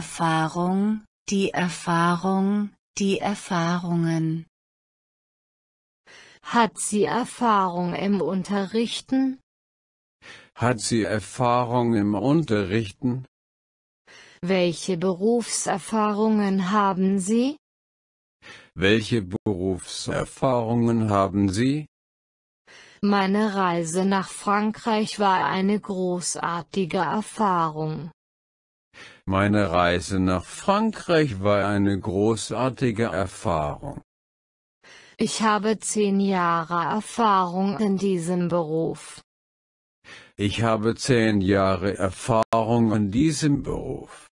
Erfahrung, die Erfahrung, die Erfahrungen. Hat sie Erfahrung im Unterrichten? Hat sie Erfahrung im Unterrichten? Welche Berufserfahrungen haben Sie? Welche Berufserfahrungen haben Sie? Meine Reise nach Frankreich war eine großartige Erfahrung. Meine Reise nach Frankreich war eine großartige Erfahrung. Ich habe zehn Jahre Erfahrung in diesem Beruf. Ich habe zehn Jahre Erfahrung in diesem Beruf.